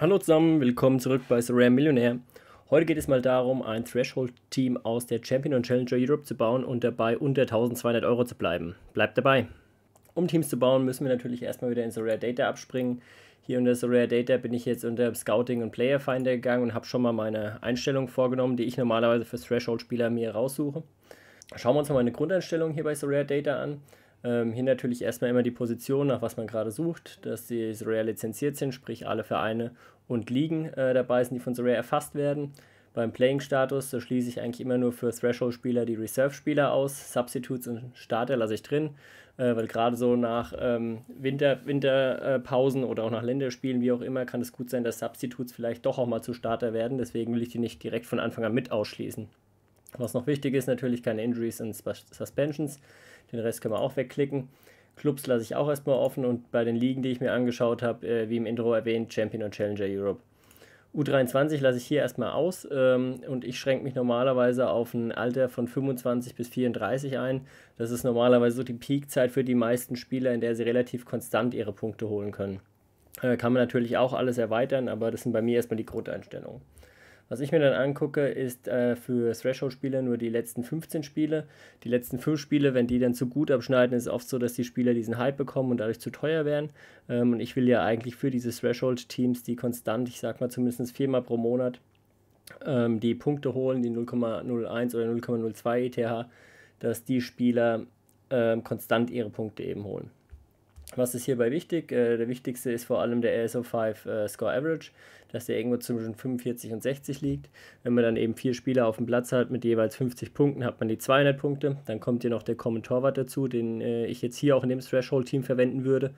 Hallo zusammen, willkommen zurück bei The Rare Millionär. Heute geht es mal darum, ein Threshold-Team aus der Champion und Challenger Europe zu bauen und dabei unter 1200 Euro zu bleiben. Bleibt dabei! Um Teams zu bauen, müssen wir natürlich erstmal wieder in The Rare Data abspringen. Hier unter The Rare Data bin ich jetzt unter Scouting und Player Finder gegangen und habe schon mal meine Einstellung vorgenommen, die ich normalerweise für Threshold-Spieler mir raussuche. Schauen wir uns mal meine Grundeinstellung hier bei The Rare Data an. Ähm, hier natürlich erstmal immer die Position, nach was man gerade sucht, dass die Sorare lizenziert sind, sprich alle Vereine und Ligen äh, dabei sind, die von Sorare erfasst werden. Beim Playing-Status, so schließe ich eigentlich immer nur für Threshold-Spieler die Reserve-Spieler aus. Substitutes und Starter lasse ich drin, äh, weil gerade so nach ähm, Winter, Winterpausen oder auch nach Länderspielen, wie auch immer, kann es gut sein, dass Substitutes vielleicht doch auch mal zu Starter werden. Deswegen will ich die nicht direkt von Anfang an mit ausschließen. Was noch wichtig ist, natürlich keine Injuries und Suspensions. Den Rest können wir auch wegklicken. Clubs lasse ich auch erstmal offen und bei den Ligen, die ich mir angeschaut habe, äh, wie im Intro erwähnt, Champion und Challenger Europe. U23 lasse ich hier erstmal aus ähm, und ich schränke mich normalerweise auf ein Alter von 25 bis 34 ein. Das ist normalerweise so die Peakzeit für die meisten Spieler, in der sie relativ konstant ihre Punkte holen können. Äh, kann man natürlich auch alles erweitern, aber das sind bei mir erstmal die Grundeinstellungen. Was ich mir dann angucke, ist äh, für Threshold-Spieler nur die letzten 15 Spiele. Die letzten 5 Spiele, wenn die dann zu gut abschneiden, ist oft so, dass die Spieler diesen Hype bekommen und dadurch zu teuer werden. Ähm, und ich will ja eigentlich für diese Threshold-Teams, die konstant, ich sag mal zumindest viermal pro Monat, ähm, die Punkte holen, die 0,01 oder 0,02 ETH, dass die Spieler ähm, konstant ihre Punkte eben holen. Was ist hierbei wichtig? Äh, der wichtigste ist vor allem der ASO 5 äh, Score Average, dass der irgendwo zwischen 45 und 60 liegt. Wenn man dann eben vier Spieler auf dem Platz hat mit jeweils 50 Punkten, hat man die 200 Punkte. Dann kommt hier noch der Common Torwart dazu, den äh, ich jetzt hier auch in dem Threshold-Team verwenden würde.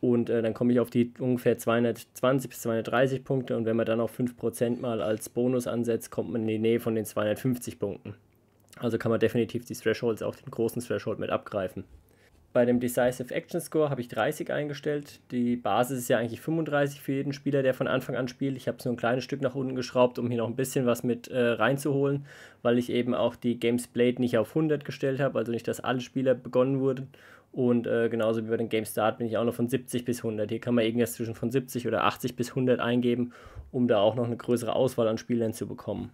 Und äh, dann komme ich auf die ungefähr 220 bis 230 Punkte. Und wenn man dann auch 5% mal als Bonus ansetzt, kommt man in die Nähe von den 250 Punkten. Also kann man definitiv die Thresholds, auch den großen Threshold mit abgreifen. Bei dem Decisive Action Score habe ich 30 eingestellt. Die Basis ist ja eigentlich 35 für jeden Spieler, der von Anfang an spielt. Ich habe so ein kleines Stück nach unten geschraubt, um hier noch ein bisschen was mit äh, reinzuholen, weil ich eben auch die Games Played nicht auf 100 gestellt habe, also nicht, dass alle Spieler begonnen wurden. Und äh, genauso wie bei den Game Start bin ich auch noch von 70 bis 100. Hier kann man irgendwas zwischen von 70 oder 80 bis 100 eingeben, um da auch noch eine größere Auswahl an Spielern zu bekommen.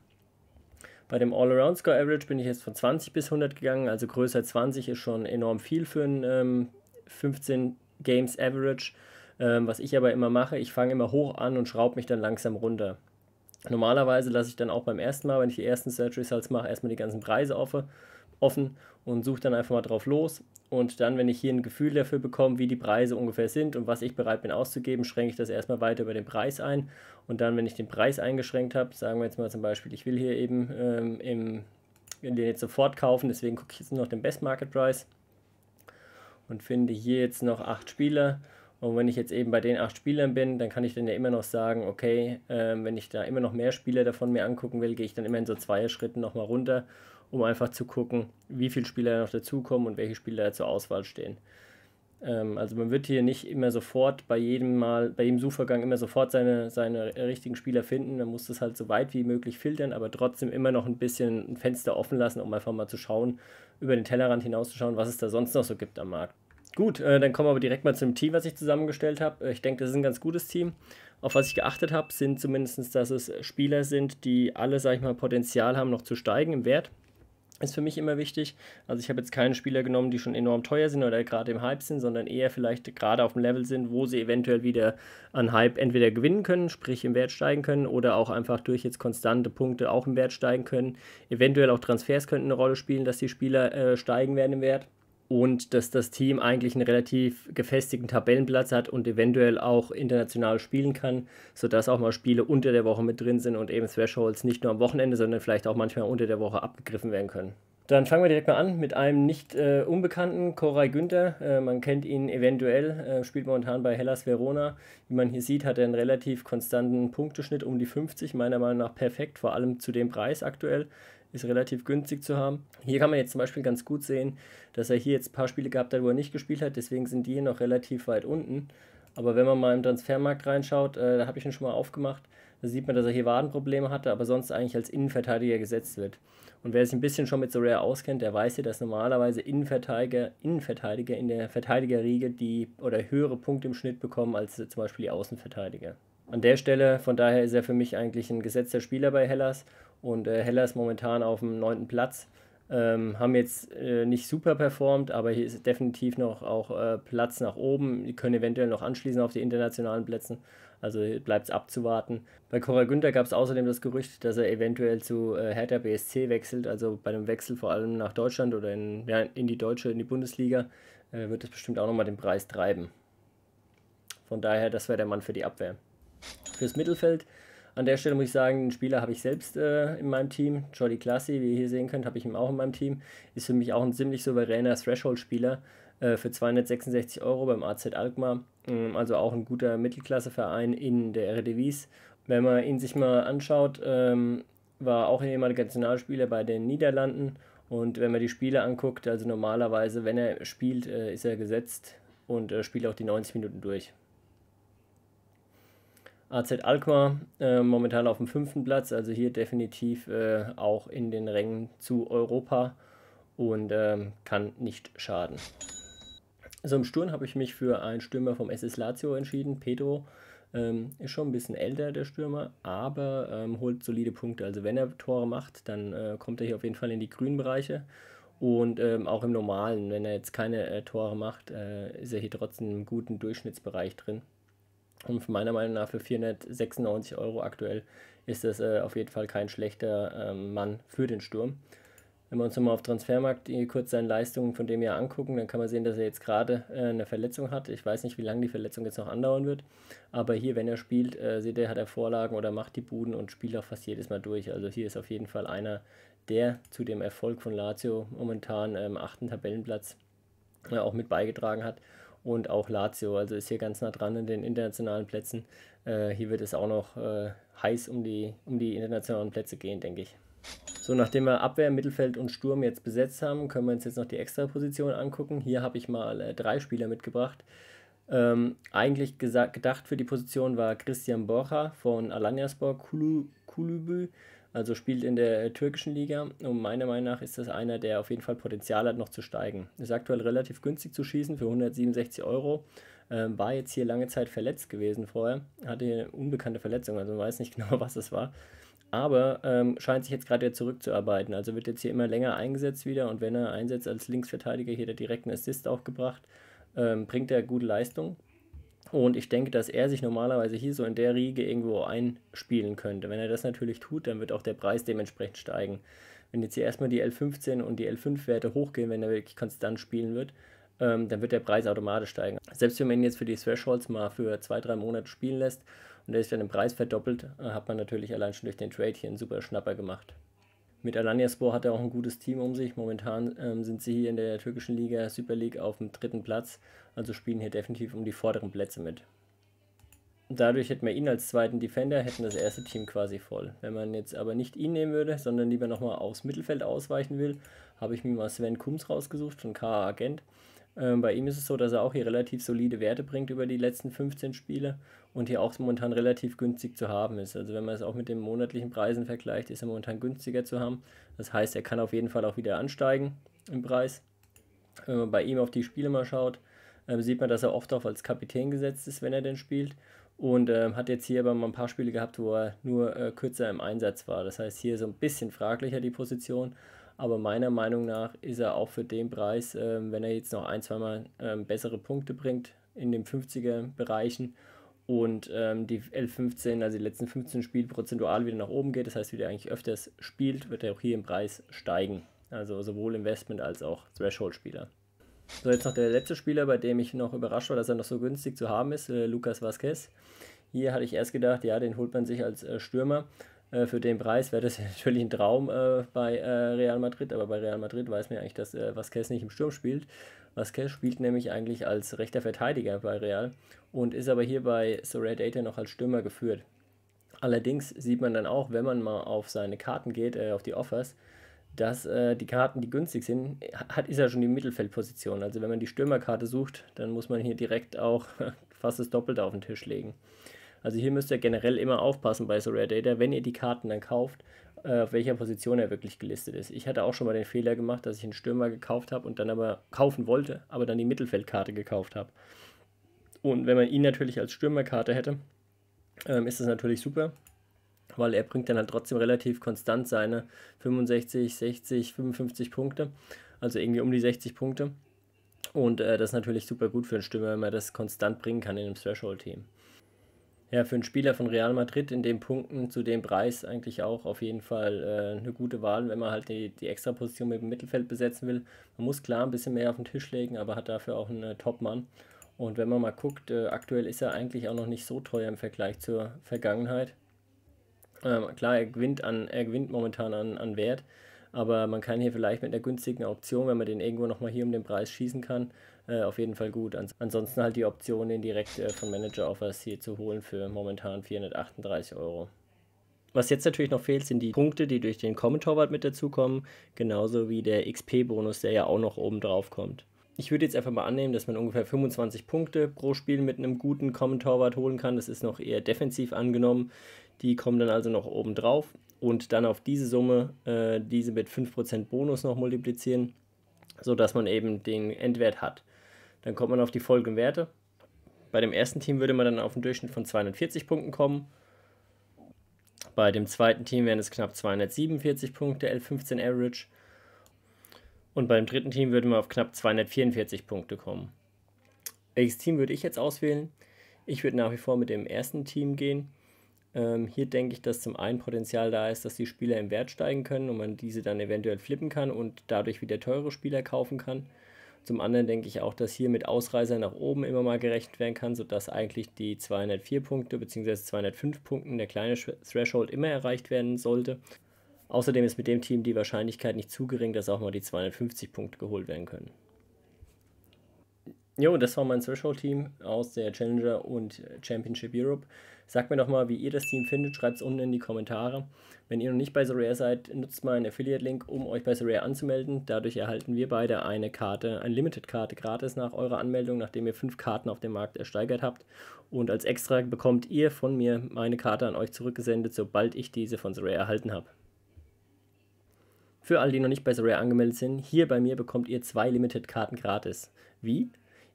Bei dem All-Around-Score-Average bin ich jetzt von 20 bis 100 gegangen, also größer 20 ist schon enorm viel für ein ähm, 15 Games Average. Ähm, was ich aber immer mache, ich fange immer hoch an und schraube mich dann langsam runter. Normalerweise lasse ich dann auch beim ersten Mal, wenn ich die ersten Search Results mache, erstmal die ganzen Preise offen offen und suche dann einfach mal drauf los. Und dann, wenn ich hier ein Gefühl dafür bekomme, wie die Preise ungefähr sind und was ich bereit bin auszugeben, schränke ich das erstmal weiter über den Preis ein. Und dann, wenn ich den Preis eingeschränkt habe, sagen wir jetzt mal zum Beispiel, ich will hier eben ähm, im, den jetzt sofort kaufen, deswegen gucke ich jetzt noch den Best Market Price und finde hier jetzt noch acht Spieler. Und wenn ich jetzt eben bei den acht Spielern bin, dann kann ich dann ja immer noch sagen, okay, äh, wenn ich da immer noch mehr Spieler davon mir angucken will, gehe ich dann immer in so Schritten nochmal runter um einfach zu gucken, wie viele Spieler noch dazukommen und welche Spieler zur Auswahl stehen. Ähm, also man wird hier nicht immer sofort bei jedem Mal, bei jedem Suchvorgang immer sofort seine, seine richtigen Spieler finden. Man muss das halt so weit wie möglich filtern, aber trotzdem immer noch ein bisschen ein Fenster offen lassen, um einfach mal zu schauen, über den Tellerrand hinauszuschauen, was es da sonst noch so gibt am Markt. Gut, äh, dann kommen wir aber direkt mal zum Team, was ich zusammengestellt habe. Äh, ich denke, das ist ein ganz gutes Team. Auf was ich geachtet habe, sind zumindest, dass es Spieler sind, die alle, sag ich mal, Potenzial haben, noch zu steigen im Wert ist für mich immer wichtig. Also ich habe jetzt keine Spieler genommen, die schon enorm teuer sind oder gerade im Hype sind, sondern eher vielleicht gerade auf dem Level sind, wo sie eventuell wieder an Hype entweder gewinnen können, sprich im Wert steigen können oder auch einfach durch jetzt konstante Punkte auch im Wert steigen können. Eventuell auch Transfers könnten eine Rolle spielen, dass die Spieler äh, steigen werden im Wert und dass das Team eigentlich einen relativ gefestigten Tabellenplatz hat und eventuell auch international spielen kann, sodass auch mal Spiele unter der Woche mit drin sind und eben Thresholds nicht nur am Wochenende, sondern vielleicht auch manchmal unter der Woche abgegriffen werden können. Dann fangen wir direkt mal an mit einem nicht äh, unbekannten, Koray Günther. Äh, man kennt ihn eventuell, äh, spielt momentan bei Hellas Verona. Wie man hier sieht, hat er einen relativ konstanten Punkteschnitt um die 50, meiner Meinung nach perfekt, vor allem zu dem Preis aktuell ist relativ günstig zu haben. Hier kann man jetzt zum Beispiel ganz gut sehen, dass er hier jetzt ein paar Spiele gehabt hat, wo er nicht gespielt hat, deswegen sind die hier noch relativ weit unten. Aber wenn man mal im Transfermarkt reinschaut, äh, da habe ich ihn schon mal aufgemacht, da sieht man, dass er hier Wadenprobleme hatte, aber sonst eigentlich als Innenverteidiger gesetzt wird. Und wer sich ein bisschen schon mit so Rare auskennt, der weiß ja, dass normalerweise Innenverteidiger, Innenverteidiger in der Verteidigerriege die oder höhere Punkte im Schnitt bekommen als zum Beispiel die Außenverteidiger. An der Stelle, von daher ist er für mich eigentlich ein gesetzter Spieler bei Hellas und äh, Heller ist momentan auf dem neunten Platz. Ähm, haben jetzt äh, nicht super performt, aber hier ist definitiv noch auch äh, Platz nach oben. Die können eventuell noch anschließen auf die internationalen Plätze. Also bleibt es abzuwarten. Bei Cora Günther gab es außerdem das Gerücht, dass er eventuell zu äh, Hertha BSC wechselt. Also bei einem Wechsel vor allem nach Deutschland oder in, ja, in die deutsche, in die Bundesliga, äh, wird das bestimmt auch nochmal den Preis treiben. Von daher, das wäre der Mann für die Abwehr. Fürs Mittelfeld an der Stelle muss ich sagen, den Spieler habe ich selbst äh, in meinem Team. Jordi Classy, wie ihr hier sehen könnt, habe ich ihn auch in meinem Team. Ist für mich auch ein ziemlich souveräner Threshold-Spieler äh, für 266 Euro beim AZ Alkmaar. Ähm, also auch ein guter Mittelklasseverein in der RDWs. Wenn man ihn sich mal anschaut, ähm, war auch ein ehemaliger Nationalspieler bei den Niederlanden. Und wenn man die Spiele anguckt, also normalerweise, wenn er spielt, äh, ist er gesetzt und äh, spielt auch die 90 Minuten durch. AZ Alkmaar äh, momentan auf dem fünften Platz, also hier definitiv äh, auch in den Rängen zu Europa und ähm, kann nicht schaden. So im Sturm habe ich mich für einen Stürmer vom SS Lazio entschieden, Pedro. Ähm, ist schon ein bisschen älter, der Stürmer, aber ähm, holt solide Punkte. Also wenn er Tore macht, dann äh, kommt er hier auf jeden Fall in die grünen Bereiche. Und ähm, auch im Normalen, wenn er jetzt keine äh, Tore macht, äh, ist er hier trotzdem im guten Durchschnittsbereich drin. Und meiner Meinung nach für 496 Euro aktuell ist das äh, auf jeden Fall kein schlechter äh, Mann für den Sturm. Wenn wir uns nochmal auf Transfermarkt äh, kurz seine Leistungen von dem Jahr angucken, dann kann man sehen, dass er jetzt gerade äh, eine Verletzung hat. Ich weiß nicht, wie lange die Verletzung jetzt noch andauern wird. Aber hier, wenn er spielt, äh, seht ihr, hat er Vorlagen oder macht die Buden und spielt auch fast jedes Mal durch. Also hier ist auf jeden Fall einer, der zu dem Erfolg von Lazio momentan am ähm, achten Tabellenplatz äh, auch mit beigetragen hat und auch Lazio. Also ist hier ganz nah dran in den internationalen Plätzen. Äh, hier wird es auch noch äh, heiß um die, um die internationalen Plätze gehen, denke ich. So, nachdem wir Abwehr, Mittelfeld und Sturm jetzt besetzt haben, können wir uns jetzt noch die Extraposition angucken. Hier habe ich mal äh, drei Spieler mitgebracht. Ähm, eigentlich gesagt, gedacht für die Position war Christian Borja von Alanyaspor Kulübü. Kulu, also spielt in der äh, türkischen Liga. Und meiner Meinung nach ist das einer, der auf jeden Fall Potenzial hat, noch zu steigen. Ist aktuell relativ günstig zu schießen für 167 Euro. Ähm, war jetzt hier lange Zeit verletzt gewesen vorher. Hatte eine unbekannte Verletzung, also man weiß nicht genau, was es war. Aber ähm, scheint sich jetzt gerade wieder zurückzuarbeiten. Also wird jetzt hier immer länger eingesetzt wieder. Und wenn er einsetzt als Linksverteidiger, hier der direkten Assist auch gebracht, ähm, bringt er gute Leistung. Und ich denke, dass er sich normalerweise hier so in der Riege irgendwo einspielen könnte. Wenn er das natürlich tut, dann wird auch der Preis dementsprechend steigen. Wenn jetzt hier erstmal die L15 und die L5-Werte hochgehen, wenn er wirklich konstant spielen wird, ähm, dann wird der Preis automatisch steigen. Selbst wenn man ihn jetzt für die Thresholds mal für zwei, drei Monate spielen lässt und er sich dann im Preis verdoppelt, äh, hat man natürlich allein schon durch den Trade hier einen super Schnapper gemacht mit Alanyaspor hat er auch ein gutes Team um sich. Momentan ähm, sind sie hier in der türkischen Liga Super League auf dem dritten Platz, also spielen hier definitiv um die vorderen Plätze mit. Dadurch hätten wir ihn als zweiten Defender, hätten das erste Team quasi voll. Wenn man jetzt aber nicht ihn nehmen würde, sondern lieber nochmal aufs Mittelfeld ausweichen will, habe ich mir mal Sven Kums rausgesucht von KA Agent. Ähm, bei ihm ist es so, dass er auch hier relativ solide Werte bringt über die letzten 15 Spiele und hier auch momentan relativ günstig zu haben ist. Also wenn man es auch mit den monatlichen Preisen vergleicht, ist er momentan günstiger zu haben. Das heißt, er kann auf jeden Fall auch wieder ansteigen im Preis. Wenn man bei ihm auf die Spiele mal schaut, äh, sieht man, dass er oft auch als Kapitän gesetzt ist, wenn er denn spielt. Und äh, hat jetzt hier aber mal ein paar Spiele gehabt, wo er nur äh, kürzer im Einsatz war. Das heißt, hier so ein bisschen fraglicher die Position. Aber meiner Meinung nach ist er auch für den Preis, ähm, wenn er jetzt noch ein, zweimal ähm, bessere Punkte bringt in den 50er-Bereichen und ähm, die L15, also die letzten 15 Spiele prozentual wieder nach oben geht, das heißt, wie der eigentlich öfters spielt, wird er auch hier im Preis steigen. Also sowohl Investment als auch Threshold-Spieler. So, jetzt noch der letzte Spieler, bei dem ich noch überrascht war, dass er noch so günstig zu haben ist, äh, Lucas Vazquez. Hier hatte ich erst gedacht, ja, den holt man sich als äh, Stürmer. Äh, für den Preis wäre das natürlich ein Traum äh, bei äh, Real Madrid, aber bei Real Madrid weiß man ja eigentlich, dass äh, Vasquez nicht im Sturm spielt. Vasquez spielt nämlich eigentlich als rechter Verteidiger bei Real und ist aber hier bei Soraya Data noch als Stürmer geführt. Allerdings sieht man dann auch, wenn man mal auf seine Karten geht, äh, auf die Offers, dass äh, die Karten, die günstig sind, hat, ist ja schon die Mittelfeldposition. Also wenn man die Stürmerkarte sucht, dann muss man hier direkt auch fast das Doppelte auf den Tisch legen. Also hier müsst ihr generell immer aufpassen bei so Rare Data, wenn ihr die Karten dann kauft, äh, auf welcher Position er wirklich gelistet ist. Ich hatte auch schon mal den Fehler gemacht, dass ich einen Stürmer gekauft habe und dann aber kaufen wollte, aber dann die Mittelfeldkarte gekauft habe. Und wenn man ihn natürlich als Stürmerkarte hätte, ähm, ist das natürlich super, weil er bringt dann halt trotzdem relativ konstant seine 65, 60, 55 Punkte, also irgendwie um die 60 Punkte. Und äh, das ist natürlich super gut für einen Stürmer, wenn man das konstant bringen kann in einem Threshold-Team ja, für einen Spieler von Real Madrid in den Punkten zu dem Preis eigentlich auch auf jeden Fall äh, eine gute Wahl, wenn man halt die, die extra Position mit dem Mittelfeld besetzen will. Man muss klar ein bisschen mehr auf den Tisch legen, aber hat dafür auch einen äh, Top-Mann. Und wenn man mal guckt, äh, aktuell ist er eigentlich auch noch nicht so teuer im Vergleich zur Vergangenheit. Ähm, klar, er gewinnt, an, er gewinnt momentan an, an Wert, aber man kann hier vielleicht mit einer günstigen Option, wenn man den irgendwo nochmal hier um den Preis schießen kann, äh, auf jeden Fall gut. Ans ansonsten halt die Option, den direkt äh, von Manager Offers hier zu holen für momentan 438 Euro. Was jetzt natürlich noch fehlt, sind die Punkte, die durch den Common Torwart mit dazukommen, genauso wie der XP-Bonus, der ja auch noch oben drauf kommt. Ich würde jetzt einfach mal annehmen, dass man ungefähr 25 Punkte pro Spiel mit einem guten Common Torwart holen kann. Das ist noch eher defensiv angenommen. Die kommen dann also noch oben drauf und dann auf diese Summe äh, diese mit 5% Bonus noch multiplizieren, sodass man eben den Endwert hat. Dann kommt man auf die folgenden Werte. Bei dem ersten Team würde man dann auf einen Durchschnitt von 240 Punkten kommen. Bei dem zweiten Team wären es knapp 247 Punkte, L15 Average. Und beim dritten Team würde man auf knapp 244 Punkte kommen. Welches Team würde ich jetzt auswählen? Ich würde nach wie vor mit dem ersten Team gehen ähm, hier denke ich, dass zum einen Potenzial da ist, dass die Spieler im Wert steigen können und man diese dann eventuell flippen kann und dadurch wieder teure Spieler kaufen kann. Zum anderen denke ich auch, dass hier mit Ausreisern nach oben immer mal gerechnet werden kann, sodass eigentlich die 204 Punkte bzw. 205 Punkten der kleine Threshold immer erreicht werden sollte. Außerdem ist mit dem Team die Wahrscheinlichkeit nicht zu gering, dass auch mal die 250 Punkte geholt werden können. Jo, das war mein Threshold-Team aus der Challenger und Championship Europe. Sagt mir doch mal, wie ihr das Team findet. Schreibt es unten in die Kommentare. Wenn ihr noch nicht bei Sorare seid, nutzt mal einen Affiliate-Link, um euch bei Sorare anzumelden. Dadurch erhalten wir beide eine Karte, eine Limited-Karte gratis nach eurer Anmeldung, nachdem ihr fünf Karten auf dem Markt ersteigert habt. Und als Extra bekommt ihr von mir meine Karte an euch zurückgesendet, sobald ich diese von Sorare erhalten habe. Für alle, die noch nicht bei Sorare angemeldet sind, hier bei mir bekommt ihr zwei Limited-Karten gratis. Wie?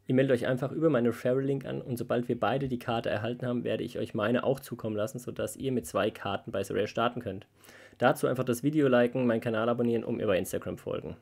Ihr meldet euch einfach über meinen Referral-Link an und sobald wir beide die Karte erhalten haben, werde ich euch meine auch zukommen lassen, sodass ihr mit zwei Karten bei Surreal starten könnt. Dazu einfach das Video liken, meinen Kanal abonnieren und mir bei Instagram folgen.